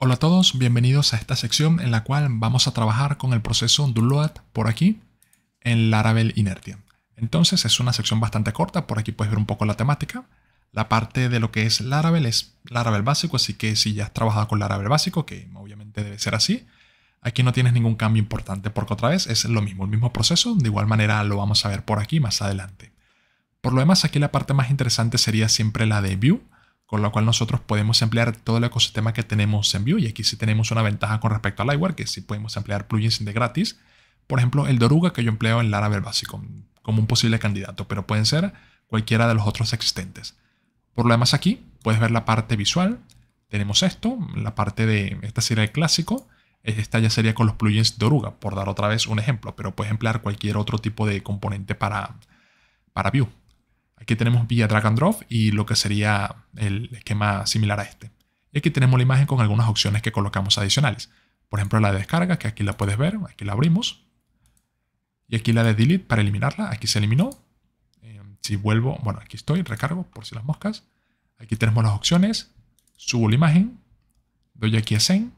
Hola a todos, bienvenidos a esta sección en la cual vamos a trabajar con el proceso do por aquí en Laravel Inertia. Entonces es una sección bastante corta, por aquí puedes ver un poco la temática. La parte de lo que es Laravel es Laravel básico, así que si ya has trabajado con Laravel básico, que obviamente debe ser así, aquí no tienes ningún cambio importante porque otra vez es lo mismo, el mismo proceso, de igual manera lo vamos a ver por aquí más adelante. Por lo demás, aquí la parte más interesante sería siempre la de View, con lo cual nosotros podemos emplear todo el ecosistema que tenemos en Vue. Y aquí sí tenemos una ventaja con respecto a Lightware, que sí podemos emplear plugins de gratis. Por ejemplo, el Doruga que yo empleo en Laravel básico, como un posible candidato, pero pueden ser cualquiera de los otros existentes. Por lo demás aquí puedes ver la parte visual. Tenemos esto, la parte de... Esta sería el clásico. Esta ya sería con los plugins de Doruga, por dar otra vez un ejemplo, pero puedes emplear cualquier otro tipo de componente para, para Vue. Aquí tenemos vía drag and drop y lo que sería el esquema similar a este. Y aquí tenemos la imagen con algunas opciones que colocamos adicionales. Por ejemplo, la de descarga, que aquí la puedes ver, aquí la abrimos. Y aquí la de delete para eliminarla, aquí se eliminó. Em, si vuelvo, bueno, aquí estoy, recargo por si las moscas. Aquí tenemos las opciones, subo la imagen, doy aquí a send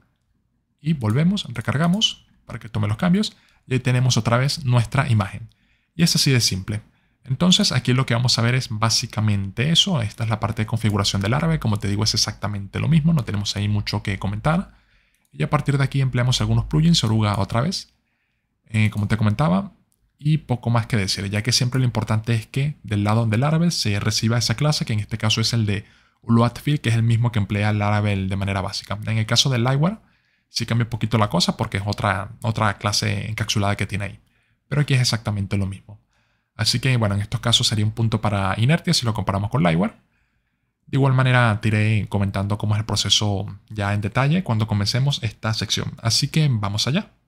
y volvemos, recargamos para que tome los cambios. Y ahí tenemos otra vez nuestra imagen. Y es así de simple. Entonces aquí lo que vamos a ver es básicamente eso. Esta es la parte de configuración del árabe. Como te digo es exactamente lo mismo. No tenemos ahí mucho que comentar. Y a partir de aquí empleamos algunos plugins. Oruga otra vez. Eh, como te comentaba. Y poco más que decir. Ya que siempre lo importante es que del lado del árabe se reciba esa clase. Que en este caso es el de Uluatfield Que es el mismo que emplea el árabe de manera básica. En el caso del Lightware. Sí cambia un poquito la cosa porque es otra, otra clase encapsulada que tiene ahí. Pero aquí es exactamente lo mismo. Así que bueno, en estos casos sería un punto para inertia si lo comparamos con Lightware. De igual manera, tiré comentando cómo es el proceso ya en detalle cuando comencemos esta sección. Así que vamos allá.